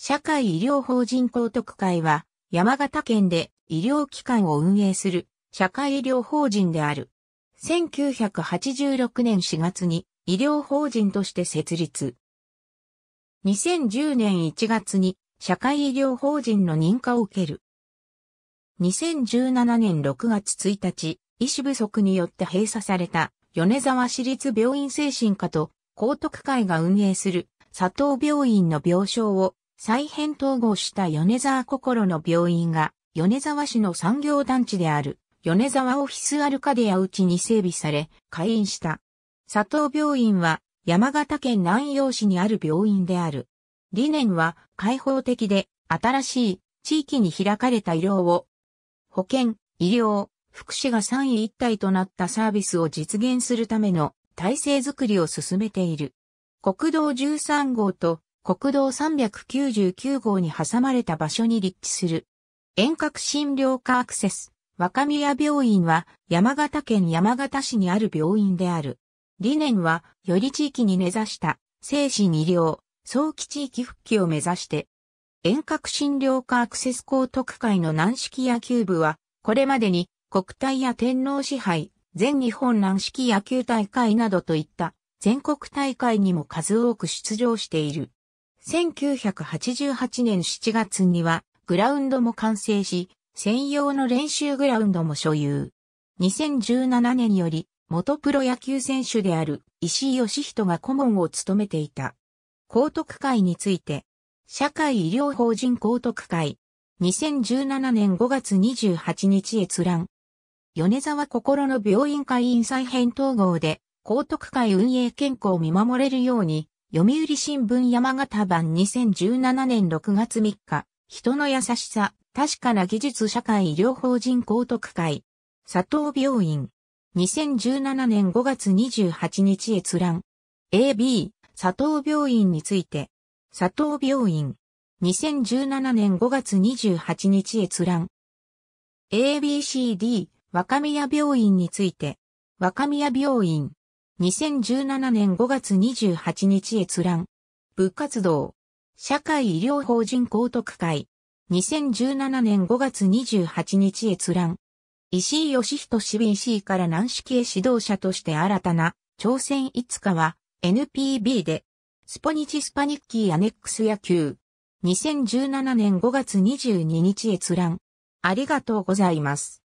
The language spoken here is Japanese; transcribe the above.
社会医療法人高徳会は、山形県で医療機関を運営する社会医療法人である。1986年4月に医療法人として設立。2010年1月に社会医療法人の認可を受ける。2017年6月1日、医師不足によって閉鎖された米沢市立病院精神科と高徳会が運営する佐藤病院の病床を再編統合した米沢心の病院が、米沢市の産業団地である、米沢オフィスアルカデアうちに整備され、開院した。佐藤病院は、山形県南陽市にある病院である。理念は、開放的で、新しい、地域に開かれた医療を、保健、医療、福祉が三位一体となったサービスを実現するための体制づくりを進めている。国道13号と国道399号に挟まれた場所に立地する。遠隔診療科アクセス。若宮病院は山形県山形市にある病院である。理念は、より地域に根ざした、精神医療、早期地域復帰を目指して、遠隔診療科アクセス高徳会の軟式野球部は、これまでに国体や天皇支配、全日本軟式野球大会などといった全国大会にも数多く出場している。1988年7月にはグラウンドも完成し、専用の練習グラウンドも所有。2017年より元プロ野球選手である石井義人が顧問を務めていた。高徳会について、社会医療法人高徳会、2017年5月28日閲覧。米沢心の病院会員再編統合で、高徳会運営健康を見守れるように、読売新聞山形版2017年6月3日、人の優しさ、確かな技術社会医療法人高徳会、佐藤病院、2017年5月28日閲覧、AB、佐藤病院について、佐藤病院、2017年5月28日閲覧、ABCD、若宮病院について、若宮病院、2017年5月28日閲覧。部活動。社会医療法人高徳会。2017年5月28日閲覧。石井義人 CBC から軟式へ指導者として新たな挑戦いつかは NPB でスポニチスパニッキーアネックス野球2017年5月22日閲覧ありがとうございます。